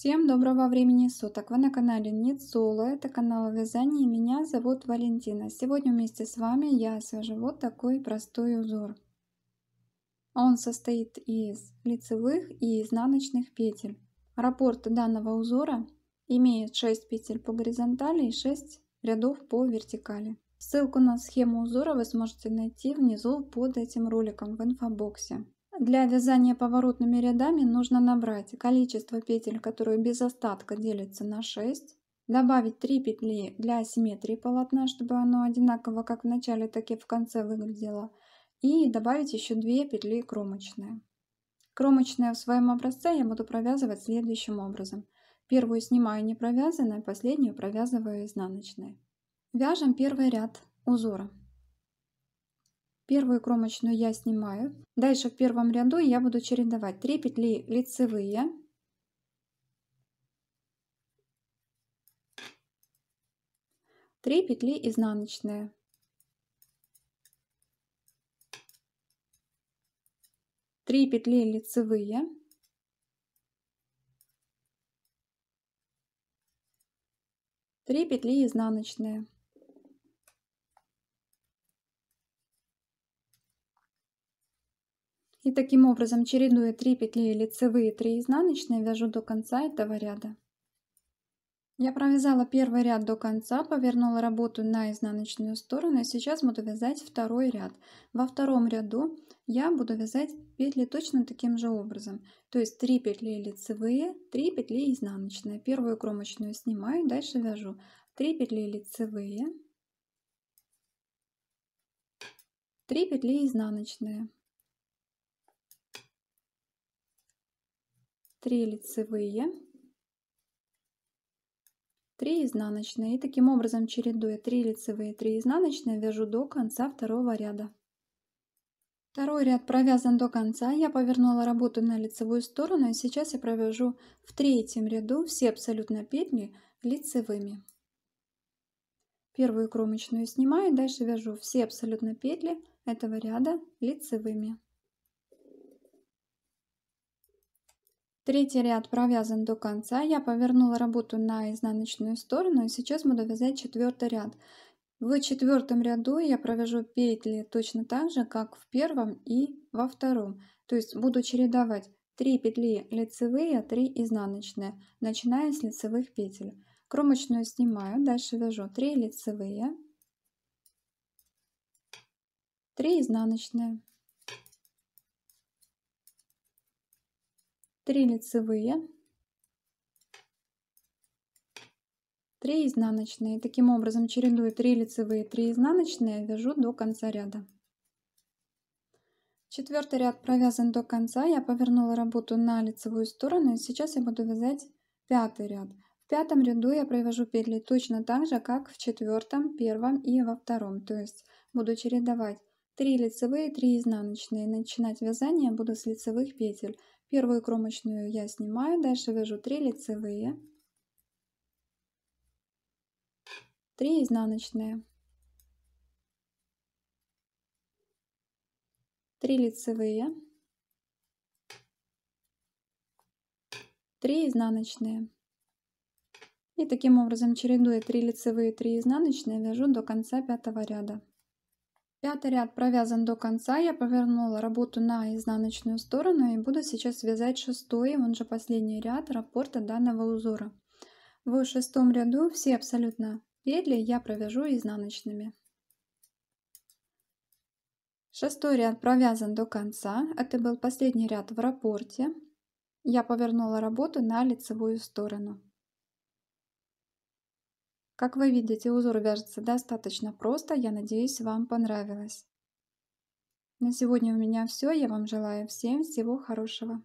Всем доброго времени суток! Вы на канале Ницула, это канал вязания, меня зовут Валентина. Сегодня вместе с вами я свяжу вот такой простой узор. Он состоит из лицевых и изнаночных петель. Раппорт данного узора имеет 6 петель по горизонтали и 6 рядов по вертикали. Ссылку на схему узора вы сможете найти внизу под этим роликом в инфобоксе. Для вязания поворотными рядами нужно набрать количество петель, которые без остатка делятся на 6, добавить 3 петли для асимметрии полотна, чтобы оно одинаково как в начале, так и в конце выглядело, и добавить еще 2 петли кромочные. Кромочные в своем образце я буду провязывать следующим образом. Первую снимаю не провязанной, последнюю провязываю изнаночной. Вяжем первый ряд узора. Первую кромочную я снимаю. Дальше в первом ряду я буду чередовать 3 петли лицевые. Три петли изнаночные. Три петли лицевые. Три петли изнаночные. И таким образом, чередуя 3 петли лицевые, 3 изнаночные, вяжу до конца этого ряда. Я провязала первый ряд до конца, повернула работу на изнаночную сторону и сейчас буду вязать второй ряд. Во втором ряду я буду вязать петли точно таким же образом. То есть 3 петли лицевые, 3 петли изнаночные. Первую кромочную снимаю, дальше вяжу 3 петли лицевые, 3 петли изнаночные. 3 лицевые, 3 изнаночные. И таким образом, чередуя 3 лицевые, 3 изнаночные, вяжу до конца второго ряда. Второй ряд провязан до конца, я повернула работу на лицевую сторону и сейчас я провяжу в третьем ряду все абсолютно петли лицевыми. Первую кромочную снимаю, дальше вяжу все абсолютно петли этого ряда лицевыми. Третий ряд провязан до конца. Я повернула работу на изнаночную сторону и сейчас буду вязать четвертый ряд. В четвертом ряду я провяжу петли точно так же, как в первом и во втором. То есть буду чередовать 3 петли лицевые, 3 изнаночные, начиная с лицевых петель. Кромочную снимаю, дальше вяжу 3 лицевые, 3 изнаночные. 3 лицевые, 3 изнаночные. Таким образом чередую 3 лицевые, 3 изнаночные, вяжу до конца ряда. Четвертый ряд провязан до конца, я повернула работу на лицевую сторону, сейчас я буду вязать пятый ряд. В пятом ряду я провяжу петли точно так же, как в четвертом, первом и во втором, то есть буду чередовать 3 лицевые, 3 изнаночные. Начинать вязание буду с лицевых петель. Первую кромочную я снимаю, дальше вяжу 3 лицевые, 3 изнаночные, 3 лицевые, 3 изнаночные. И таким образом, чередуя 3 лицевые, и 3 изнаночные, вяжу до конца пятого ряда. Пятый ряд провязан до конца, я повернула работу на изнаночную сторону и буду сейчас вязать шестой, он же последний ряд раппорта данного узора. В шестом ряду все абсолютно петли я провяжу изнаночными. Шестой ряд провязан до конца, это был последний ряд в раппорте. Я повернула работу на лицевую сторону. Как вы видите, узор вяжется достаточно просто. Я надеюсь, вам понравилось. На сегодня у меня все. Я вам желаю всем всего хорошего.